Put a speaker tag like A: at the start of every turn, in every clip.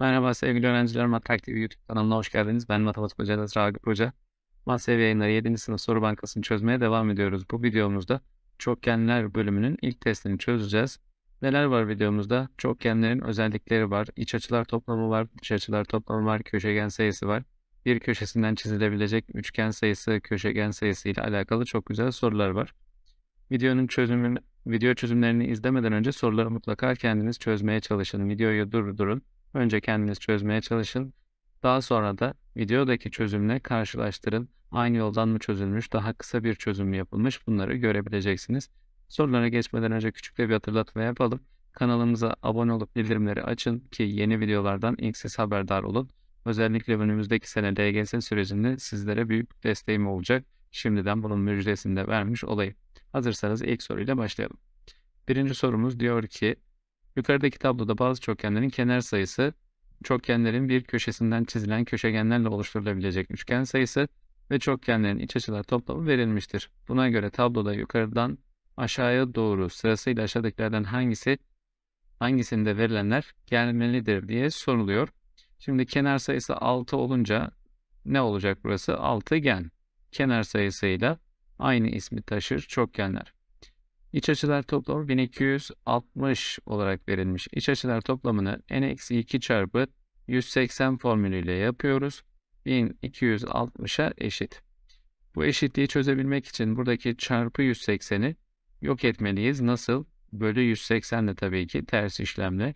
A: Merhaba sevgili öğrencilerim, Atraktif YouTube kanalına hoş geldiniz. Ben Matematik Hoca Enes Ragıp Hoca. Mahsev yayınları 7. sınıf soru bankasını çözmeye devam ediyoruz. Bu videomuzda çokgenler bölümünün ilk testini çözeceğiz. Neler var videomuzda? Çokgenlerin özellikleri var, iç açılar toplamı var, dış açılar toplamı var, köşegen sayısı var. Bir köşesinden çizilebilecek üçgen sayısı, köşegen sayısı ile alakalı çok güzel sorular var. Videonun çözümünü, video çözümlerini izlemeden önce soruları mutlaka kendiniz çözmeye çalışın. Videoyu durdurun Önce kendiniz çözmeye çalışın. Daha sonra da videodaki çözümle karşılaştırın. Aynı yoldan mı çözülmüş, daha kısa bir çözüm mü yapılmış bunları görebileceksiniz. Sorulara geçmeden önce küçük de bir hatırlatma yapalım. Kanalımıza abone olup bildirimleri açın ki yeni videolardan ilk siz haberdar olun. Özellikle önümüzdeki sene DGS sürecinde sizlere büyük desteğim olacak. Şimdiden bunun müjdesini de vermiş olayım. Hazırsanız ilk soruyla başlayalım. Birinci sorumuz diyor ki Yukarıdaki tabloda bazı çokgenlerin kenar sayısı, çokgenlerin bir köşesinden çizilen köşegenlerle oluşturulabilecek üçgen sayısı ve çokgenlerin iç açılar toplamı verilmiştir. Buna göre tabloda yukarıdan aşağıya doğru sırasıyla aşağıdakilerden hangisi hangisinde verilenler gelmelidir diye soruluyor. Şimdi kenar sayısı 6 olunca ne olacak burası? 6 gen Kenar sayısıyla aynı ismi taşır çokgenler. İç açılar toplamı 1260 olarak verilmiş. İç açılar toplamını n-2 çarpı 180 formülüyle yapıyoruz. 1260'a eşit. Bu eşitliği çözebilmek için buradaki çarpı 180'i yok etmeliyiz. Nasıl? Bölü 180 de tabii ki ters işlemle.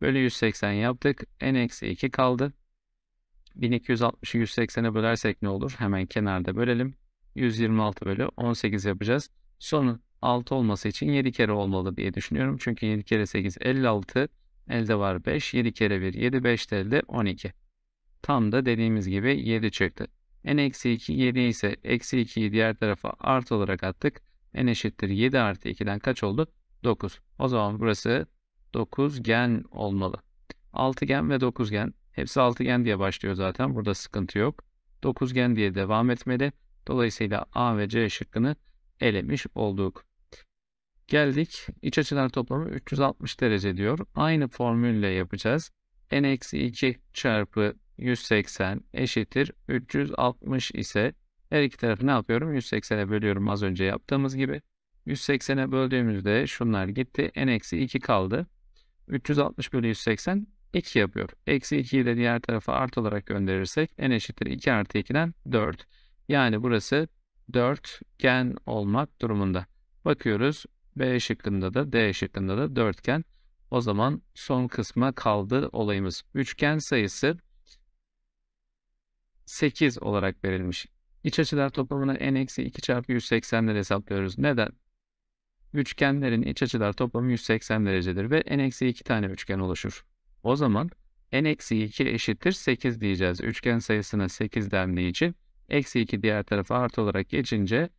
A: Bölü 180 yaptık. n-2 kaldı. 1260'ı 180'e bölersek ne olur? Hemen kenarda bölelim. 126 bölü 18 yapacağız. Sonu 6 olması için 7 kere olmalı diye düşünüyorum. Çünkü 7 kere 8 56. Elde var 5. 7 kere 1 7. 5 elde 12. Tam da dediğimiz gibi 7 çıktı. N eksi 2 7 ise eksi 2'yi diğer tarafa artı olarak attık. N eşittir 7 artı 2'den kaç oldu? 9. O zaman burası 9 gen olmalı. 6 gen ve 9 gen. Hepsi 6 gen diye başlıyor zaten. Burada sıkıntı yok. 9 gen diye devam etmeli. Dolayısıyla A ve C şıkkını elemiş olduk. Geldik İç açılar toplamı 360 derece diyor. Aynı formülle yapacağız. n-2 çarpı 180 eşittir 360 ise her iki tarafı ne yapıyorum? 180'e bölüyorum az önce yaptığımız gibi. 180'e böldüğümüzde şunlar gitti. n-2 kaldı. 360 bölü 180 2 yapıyor. Eksi 2'yi de diğer tarafa art olarak gönderirsek n eşittir 2 artı 2'den 4. Yani burası 4 dörtgen olmak durumunda. Bakıyoruz B şıkkında da D şıkkında da dörtgen. O zaman son kısma kaldı olayımız. Üçgen sayısı 8 olarak verilmiş. İç açılar toplamını n-2 çarpı 180'den hesaplıyoruz. Neden? Üçgenlerin iç açılar toplamı 180 derecedir ve n-2 tane üçgen oluşur. O zaman n-2 eşittir 8 diyeceğiz. Üçgen sayısına 8 demleyici. Eksi 2 diğer tarafa artı olarak geçince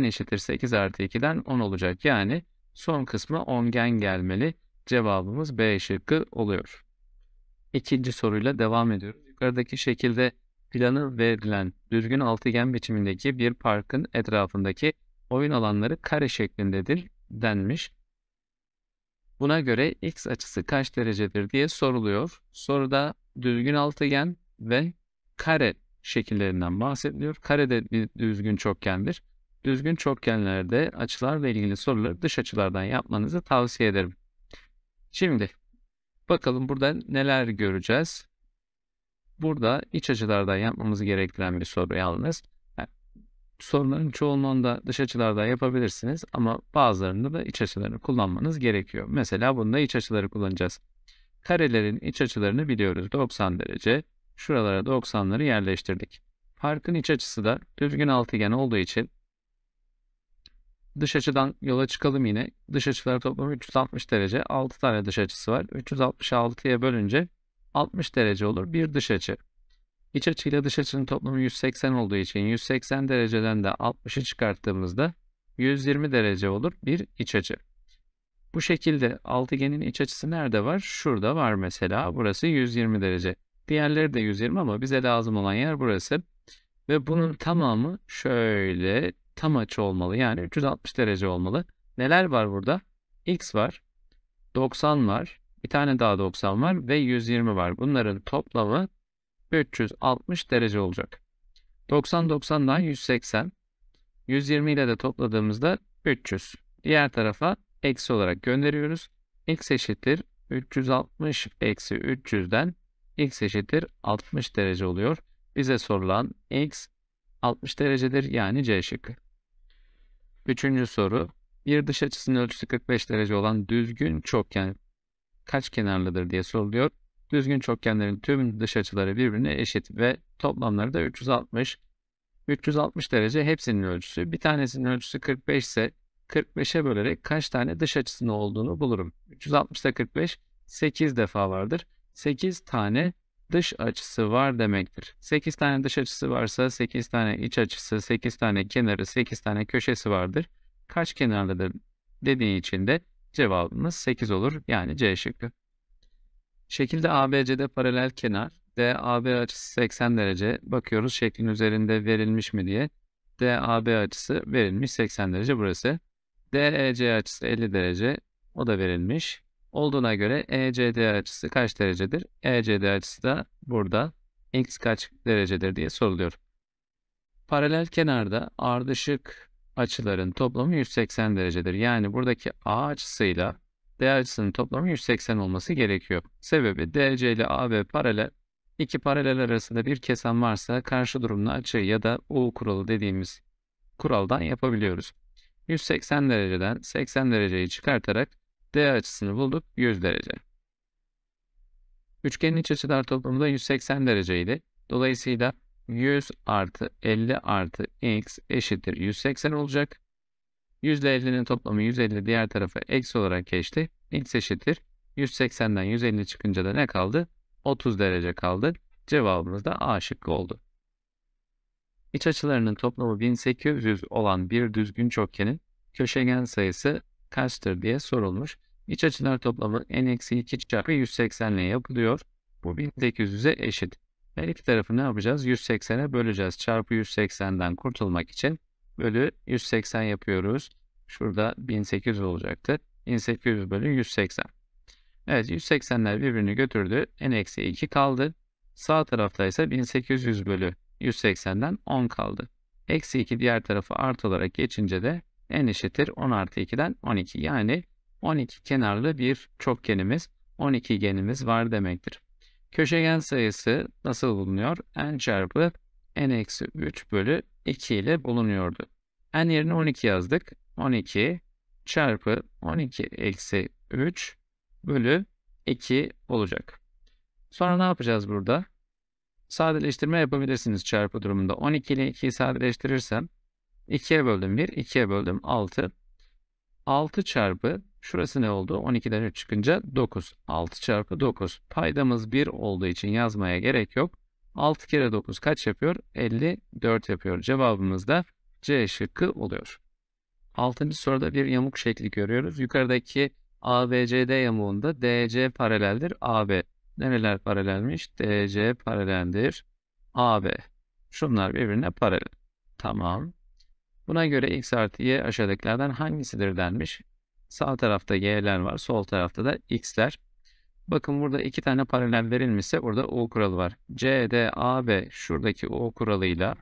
A: n eşittir 8 artı 2'den 10 olacak. Yani son kısmı ongen gelmeli. Cevabımız B şıkkı oluyor. İkinci soruyla devam ediyoruz. Yukarıdaki şekilde planı verilen düzgün altıgen biçimindeki bir parkın etrafındaki oyun alanları kare şeklindedir denmiş. Buna göre x açısı kaç derecedir diye soruluyor. Soruda düzgün altıgen ve kare şekillerinden bahsediliyor. Kare de bir düzgün çokgendir düzgün çokgenlerde açılarla ilgili soruları dış açılardan yapmanızı tavsiye ederim. Şimdi bakalım burada neler göreceğiz. Burada iç açılardan yapmamızı gerektiren bir soru yalnız. Yani soruların çoğunluğunu dış açılardan yapabilirsiniz ama bazılarında da iç açılarını kullanmanız gerekiyor. Mesela bunda iç açıları kullanacağız. Karelerin iç açılarını biliyoruz. 90 derece. Şuralara 90'ları yerleştirdik. Farkın iç açısı da düzgün altıgen olduğu için Dış açıdan yola çıkalım yine. Dış açılar toplamı 360 derece. 6 tane dış açısı var. 366'ya bölünce 60 derece olur bir dış açı. İç açıyla dış açının toplamı 180 olduğu için 180 dereceden de 60'ı çıkarttığımızda 120 derece olur bir iç açı. Bu şekilde altıgenin iç açısı nerede var? Şurada var mesela. Burası 120 derece. Diğerleri de 120 ama bize lazım olan yer burası. Ve bunun tamamı şöyle tam açı olmalı. Yani 360 derece olmalı. Neler var burada? X var, 90 var, bir tane daha 90 var ve 120 var. Bunların toplamı 360 derece olacak. 90 90'dan 180. 120 ile de topladığımızda 300. Diğer tarafa eksi olarak gönderiyoruz. X eşittir 360 eksi 300'den x eşittir 60 derece oluyor. Bize sorulan x 60 derecedir yani C şıkkı. Üçüncü soru. Bir dış açısının ölçüsü 45 derece olan düzgün çokgen kaç kenarlıdır diye soruluyor. Düzgün çokgenlerin tüm dış açıları birbirine eşit ve toplamları da 360. 360 derece hepsinin ölçüsü. Bir tanesinin ölçüsü 45 ise 45'e bölerek kaç tane dış açısının olduğunu bulurum. 360'da 45 8 defa vardır. 8 tane dış açısı var demektir. 8 tane dış açısı varsa 8 tane iç açısı, 8 tane kenarı, 8 tane köşesi vardır. Kaç kenarlıdır dediği için de cevabımız 8 olur. Yani C şıkkı. Şekilde ABC'de paralel kenar, DAB açısı 80 derece. Bakıyoruz şeklin üzerinde verilmiş mi diye. DAB açısı verilmiş 80 derece burası. DEC açısı 50 derece. O da verilmiş olduğuna göre ECD açısı kaç derecedir? ECD açısı da burada x kaç derecedir diye soruluyor. Paralel kenarda ardışık açıların toplamı 180 derecedir. Yani buradaki A açısıyla D açısının toplamı 180 olması gerekiyor. Sebebi DC ile AB paralel, İki paralel arasında bir kesen varsa karşı durumlu açı ya da U kuralı dediğimiz kuraldan yapabiliyoruz. 180 dereceden 80 dereceyi çıkartarak değer açısını bulduk 100 derece. Üçgenin iç açılar toplamı da 180 dereceydi. Dolayısıyla 100 artı 50 artı x eşittir 180 olacak. 100 ile 50'nin toplamı 150 diğer tarafa eksi olarak geçti. x eşittir. 180'den 150 çıkınca da ne kaldı? 30 derece kaldı. Cevabımız da A şıkkı oldu. İç açılarının toplamı 1800 olan bir düzgün çokgenin köşegen sayısı kaçtır diye sorulmuş. İç açılar toplamı n-2 çarpı 180 ile yapılıyor. Bu 1800'e eşit. Her iki tarafı ne yapacağız? 180'e böleceğiz. Çarpı 180'den kurtulmak için bölü 180 yapıyoruz. Şurada 1800 olacaktı. 1800 bölü 180. Evet 180'ler birbirini götürdü. n-2 kaldı. Sağ tarafta ise 1800 bölü 180'den 10 kaldı. Eksi 2 diğer tarafı artı olarak geçince de n eşittir 10 artı 2'den 12. Yani 12 kenarlı bir çokgenimiz 12 genimiz var demektir. Köşegen sayısı nasıl bulunuyor? n çarpı n eksi 3 bölü 2 ile bulunuyordu. n yerine 12 yazdık. 12 çarpı 12 eksi 3 bölü 2 olacak. Sonra ne yapacağız burada? Sadeleştirme yapabilirsiniz çarpı durumunda. 12 ile 2'yi sadeleştirirsem 2'ye böldüm 1, 2'ye böldüm 6. 6 çarpı şurası ne oldu? 12'den 3 çıkınca 9. 6 çarpı 9. Paydamız 1 olduğu için yazmaya gerek yok. 6 kere 9 kaç yapıyor? 54 yapıyor. Cevabımız da C şıkkı oluyor. 6. soruda bir yamuk şekli görüyoruz. Yukarıdaki ABCD yamuğunda DC paraleldir AB. Nereler paralelmiş? DC paraleldir AB. Şunlar birbirine paralel. Tamam. Buna göre x artı y aşağıdakilerden hangisidir denmiş. Sağ tarafta y'ler var, sol tarafta da x'ler. Bakın burada iki tane paralel verilmişse burada U kuralı var. C, D, A, B şuradaki U kuralıyla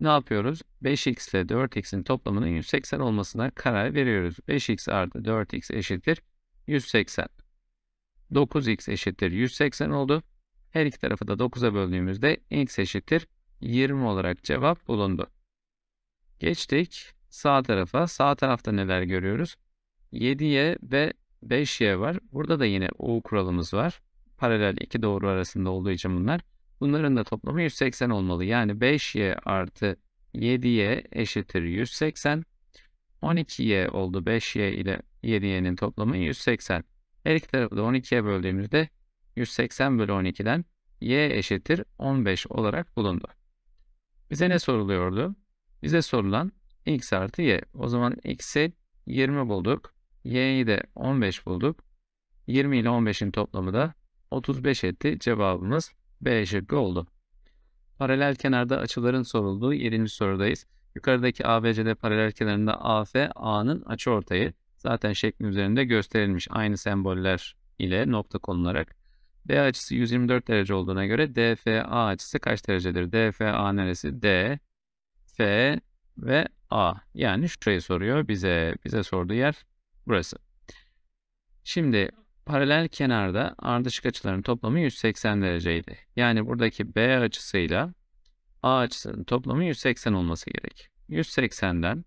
A: ne yapıyoruz? 5x ile 4x'in toplamının 180 olmasına karar veriyoruz. 5x artı 4x eşittir 180. 9x eşittir 180 oldu. Her iki tarafı da 9'a böldüğümüzde x eşittir 20 olarak cevap bulundu. Geçtik sağ tarafa. Sağ tarafta neler görüyoruz? 7y ve 5y var. Burada da yine U kuralımız var. Paralel iki doğru arasında olduğu için bunlar. Bunların da toplamı 180 olmalı. Yani 5y artı 7y eşittir 180. 12y oldu 5y ile 7y'nin toplamı 180. Her iki tarafı da 12'ye böldüğümüzde 180 bölü 12'den y eşittir 15 olarak bulundu. Bize ne soruluyordu? Bize sorulan x artı y. O zaman x'i 20 bulduk. y'yi de 15 bulduk. 20 ile 15'in toplamı da 35 etti. Cevabımız B şıkkı oldu. Paralel kenarda açıların sorulduğu 7. sorudayız. Yukarıdaki ABCD paralel kenarında AF, A'nın açı ortayı. Zaten şeklin üzerinde gösterilmiş aynı semboller ile nokta konularak. D açısı 124 derece olduğuna göre DFA açısı kaç derecedir? DFA neresi? D, F ve A. Yani şurayı soruyor bize. Bize sorduğu yer burası. Şimdi paralel kenarda ardışık açıların toplamı 180 dereceydi. Yani buradaki B açısıyla A açısının toplamı 180 olması gerek. 180'den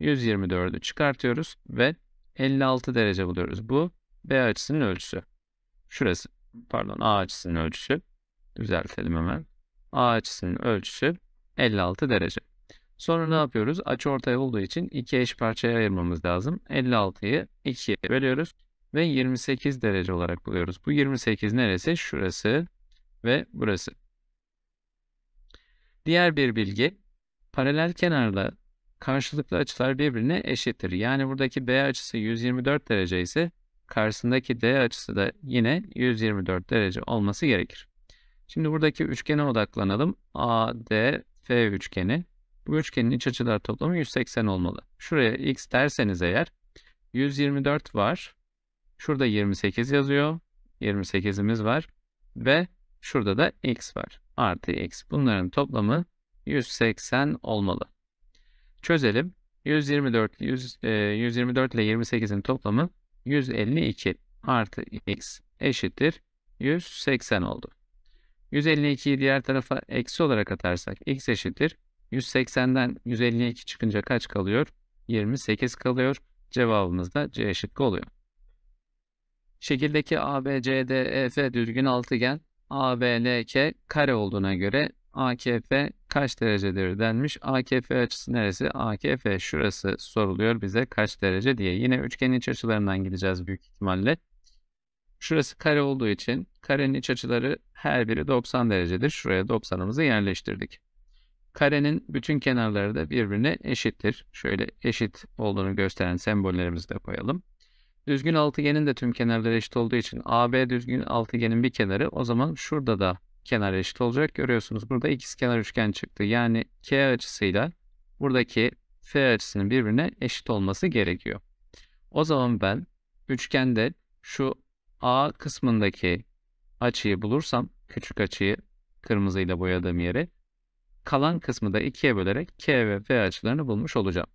A: 124'ü çıkartıyoruz ve 56 derece buluyoruz. Bu B açısının ölçüsü. Şurası pardon A açısının ölçüsü. Düzeltelim hemen. A açısının ölçüsü 56 derece. Sonra ne yapıyoruz? Açı ortay olduğu için iki eş parçaya ayırmamız lazım. 56'yı 2'ye bölüyoruz ve 28 derece olarak buluyoruz. Bu 28 neresi? Şurası ve burası. Diğer bir bilgi. Paralel kenarla karşılıklı açılar birbirine eşittir. Yani buradaki B açısı 124 derece ise karşısındaki D açısı da yine 124 derece olması gerekir. Şimdi buradaki üçgene odaklanalım. ADF üçgeni. Bu üçgenin iç açıları toplamı 180 olmalı. Şuraya x derseniz eğer 124 var. Şurada 28 yazıyor. 28'imiz var. Ve şurada da x var. Artı x. Bunların toplamı 180 olmalı. Çözelim. 124, 100, e, 124 ile 28'in toplamı 152 artı x eşittir 180 oldu. 152'yi diğer tarafa eksi olarak atarsak x eşittir 180'den 152 çıkınca kaç kalıyor? 28 kalıyor. Cevabımız da C şıkkı oluyor. Şekildeki ABCDEF düzgün altıgen ABLK kare olduğuna göre AKF kaç derecedir denmiş. AKF açısı neresi? AKF şurası soruluyor bize kaç derece diye. Yine üçgenin iç açılarından gideceğiz büyük ihtimalle. Şurası kare olduğu için karenin iç açıları her biri 90 derecedir. Şuraya 90'ımızı yerleştirdik. Karenin bütün kenarları da birbirine eşittir. Şöyle eşit olduğunu gösteren sembollerimizi de koyalım. Düzgün altıgenin de tüm kenarları eşit olduğu için AB düzgün altıgenin bir kenarı o zaman şurada da kenar eşit olacak. Görüyorsunuz burada ikizkenar üçgen çıktı. Yani K açısıyla buradaki F açısının birbirine eşit olması gerekiyor. O zaman ben üçgende şu A kısmındaki açıyı bulursam küçük açıyı kırmızıyla boyadığım yere Kalan kısmı da ikiye bölerek K ve v açılarını bulmuş olacağım.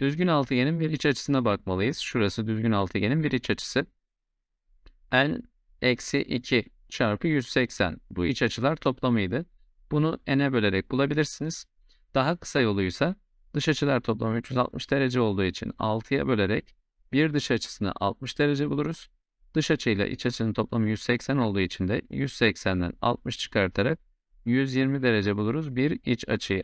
A: Düzgün altıgenin bir iç açısına bakmalıyız. Şurası düzgün altıgenin bir iç açısı. N eksi 2 çarpı 180. Bu iç açılar toplamıydı. Bunu n'e bölerek bulabilirsiniz. Daha kısa yoluysa dış açılar toplamı 360 derece olduğu için 6'ya bölerek bir dış açısını 60 derece buluruz. Dış açıyla iç açının toplamı 180 olduğu için de 180'den 60 çıkartarak 120 derece buluruz bir iç açıyı.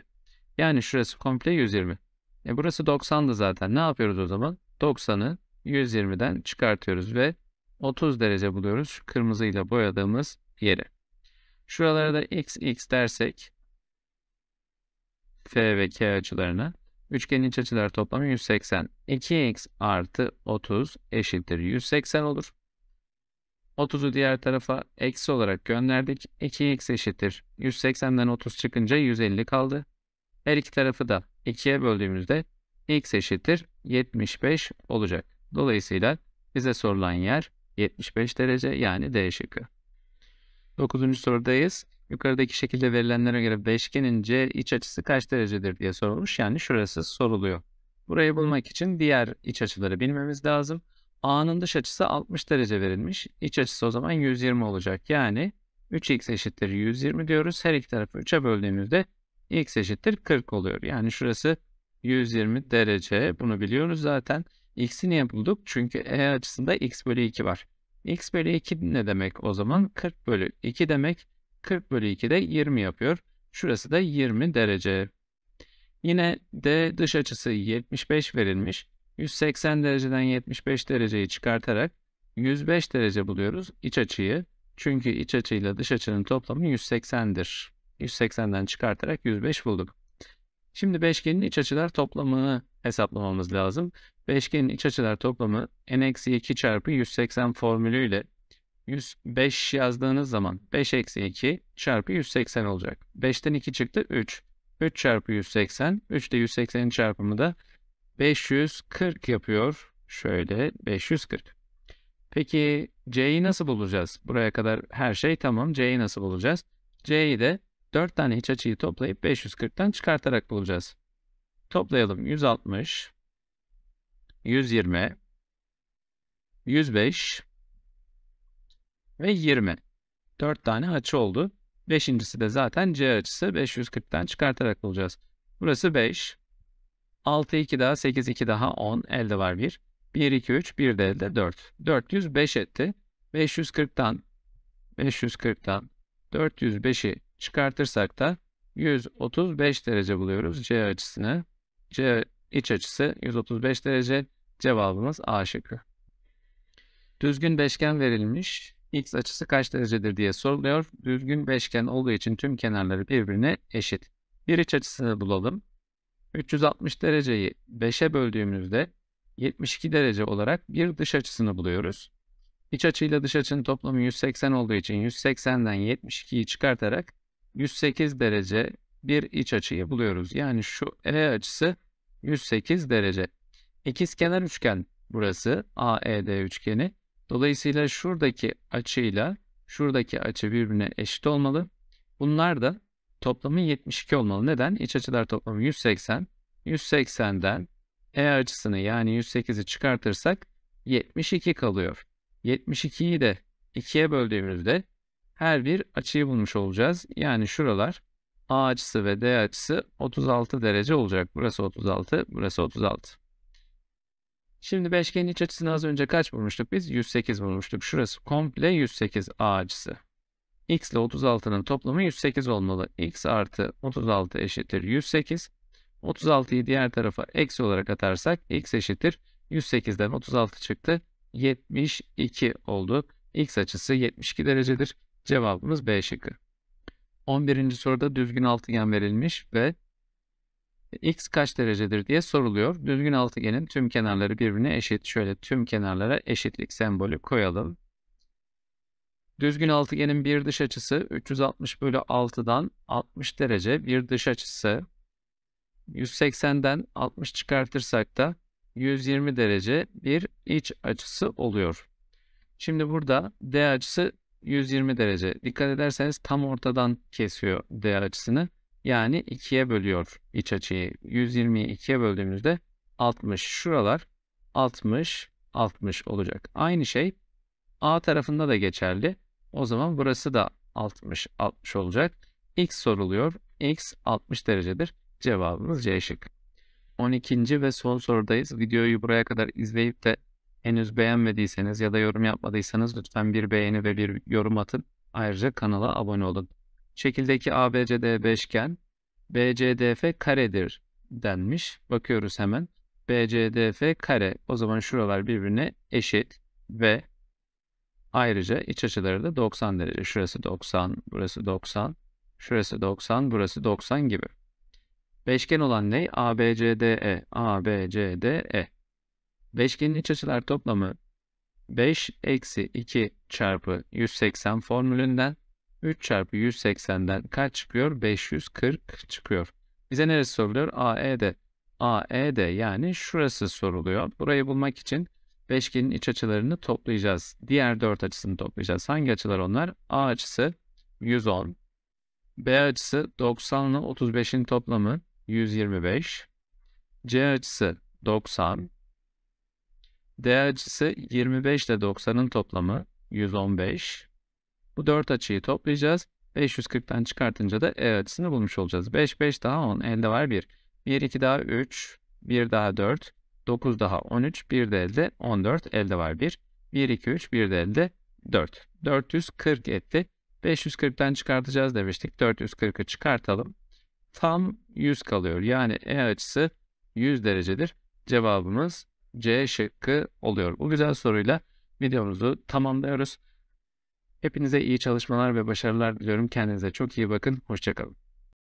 A: Yani şurası komple 120. E burası 90'dı zaten. Ne yapıyoruz o zaman? 90'ı 120'den çıkartıyoruz ve 30 derece buluyoruz kırmızıyla boyadığımız yeri. Şuralara da x x dersek f ve k açılarını. üçgenin iç açıları toplamı 180. 2x artı 30 eşittir 180 olur. 30'u diğer tarafa eksi olarak gönderdik. 2x eşittir. 180'den 30 çıkınca 150 kaldı. Her iki tarafı da 2'ye böldüğümüzde x eşittir 75 olacak. Dolayısıyla bize sorulan yer 75 derece yani D şıkkı. 9. sorudayız. Yukarıdaki şekilde verilenlere göre beşgenin C iç açısı kaç derecedir diye sorulmuş. Yani şurası soruluyor. Burayı bulmak için diğer iç açıları bilmemiz lazım. A'nın dış açısı 60 derece verilmiş. İç açısı o zaman 120 olacak. Yani 3x eşittir 120 diyoruz. Her iki tarafı 3'e böldüğümüzde x eşittir 40 oluyor. Yani şurası 120 derece. Bunu biliyoruz zaten. X'i niye bulduk? Çünkü E açısında x bölü 2 var. x bölü 2 ne demek o zaman? 40 bölü 2 demek. 40 bölü 2 de 20 yapıyor. Şurası da 20 derece. Yine D dış açısı 75 verilmiş. 180 dereceden 75 dereceyi çıkartarak 105 derece buluyoruz iç açıyı. Çünkü iç açıyla dış açının toplamı 180'dir. 180'den çıkartarak 105 bulduk. Şimdi beşgenin iç açılar toplamını hesaplamamız lazım. Beşgenin iç açılar toplamı n-2 çarpı 180 formülüyle 105 yazdığınız zaman 5 eksi 2 çarpı 180 olacak. 5'ten 2 çıktı 3. 3 çarpı 180. 3 de 180'in çarpımı da 540 yapıyor. Şöyle 540. Peki C'yi nasıl bulacağız? Buraya kadar her şey tamam. C'yi nasıl bulacağız? C'yi de 4 tane iç açıyı toplayıp 540'tan çıkartarak bulacağız. Toplayalım 160, 120, 105 ve 20. 4 tane açı oldu. Beşincisi de zaten C açısı 540'tan çıkartarak bulacağız. Burası 5, 6, 2 daha 8, 2 daha 10. Elde var 1. 1, 2, 3. 1 de elde 4. 405 etti. 540'tan 540'tan 405'i çıkartırsak da 135 derece buluyoruz C açısını. C iç açısı 135 derece. Cevabımız A şıkkı. Düzgün beşgen verilmiş. X açısı kaç derecedir diye soruluyor. Düzgün beşgen olduğu için tüm kenarları birbirine eşit. Bir iç açısını bulalım. 360 dereceyi 5'e böldüğümüzde 72 derece olarak bir dış açısını buluyoruz. İç açıyla dış açının toplamı 180 olduğu için 180'den 72'yi çıkartarak 108 derece bir iç açıyı buluyoruz. Yani şu E açısı 108 derece. İkizkenar üçgen burası AED üçgeni. Dolayısıyla şuradaki açıyla şuradaki açı birbirine eşit olmalı. Bunlar da toplamı 72 olmalı. Neden? İç açılar toplamı 180. 180'den E açısını yani 108'i çıkartırsak 72 kalıyor. 72'yi de 2'ye böldüğümüzde her bir açıyı bulmuş olacağız. Yani şuralar A açısı ve D açısı 36 derece olacak. Burası 36, burası 36. Şimdi beşgenin iç açısını az önce kaç bulmuştuk biz? 108 bulmuştuk. Şurası komple 108 A açısı x ile 36'nın toplamı 108 olmalı. x artı 36 eşittir 108. 36'yı diğer tarafa eksi olarak atarsak x eşittir 108'den 36 çıktı. 72 oldu. x açısı 72 derecedir. Cevabımız B şıkkı. 11. soruda düzgün altıgen verilmiş ve x kaç derecedir diye soruluyor. Düzgün altıgenin tüm kenarları birbirine eşit. Şöyle tüm kenarlara eşitlik sembolü koyalım. Düzgün altıgenin bir dış açısı 360 bölü 6'dan 60 derece bir dış açısı. 180'den 60 çıkartırsak da 120 derece bir iç açısı oluyor. Şimdi burada D açısı 120 derece. Dikkat ederseniz tam ortadan kesiyor D açısını. Yani 2'ye bölüyor iç açıyı. 120'yi 2'ye böldüğümüzde 60. Şuralar 60, 60 olacak. Aynı şey A tarafında da geçerli. O zaman burası da 60, 60 olacak. X soruluyor. X 60 derecedir. Cevabımız C şık. 12. ve son sorudayız. Videoyu buraya kadar izleyip de henüz beğenmediyseniz ya da yorum yapmadıysanız lütfen bir beğeni ve bir yorum atın. Ayrıca kanala abone olun. Şekildeki ABCD beşgen BCDF karedir denmiş. Bakıyoruz hemen. BCDF kare. O zaman şuralar birbirine eşit ve Ayrıca iç açıları da 90 derece. Şurası 90, burası 90, şurası 90, burası 90 gibi. Beşgen olan ne? ABCDE, ABCDE. Beşgenin iç açılar toplamı 5 eksi 2 çarpı 180 formülünden 3 çarpı 180'den kaç çıkıyor? 540 çıkıyor. Bize neresi soruluyor? AED. AED yani şurası soruluyor. Burayı bulmak için Beşgenin iç açılarını toplayacağız. Diğer dört açısını toplayacağız. Hangi açılar onlar? A açısı 110. B açısı 90 ile 35'in toplamı 125. C açısı 90. D açısı 25 ile 90'ın toplamı 115. Bu dört açıyı toplayacağız. 540'tan çıkartınca da E açısını bulmuş olacağız. 5, 5 daha 10, elde var 1. 1, 2 daha 3, 1 daha 4, 9 daha 13, 1 de elde 14, elde var 1. 1, 2, 3, 1 de elde 4. 440 etti. 540'ten çıkartacağız demiştik. 440'ı çıkartalım. Tam 100 kalıyor. Yani E açısı 100 derecedir. Cevabımız C şıkkı oluyor. Bu güzel soruyla videomuzu tamamlıyoruz. Hepinize iyi çalışmalar ve başarılar diliyorum. Kendinize çok iyi bakın. Hoşçakalın.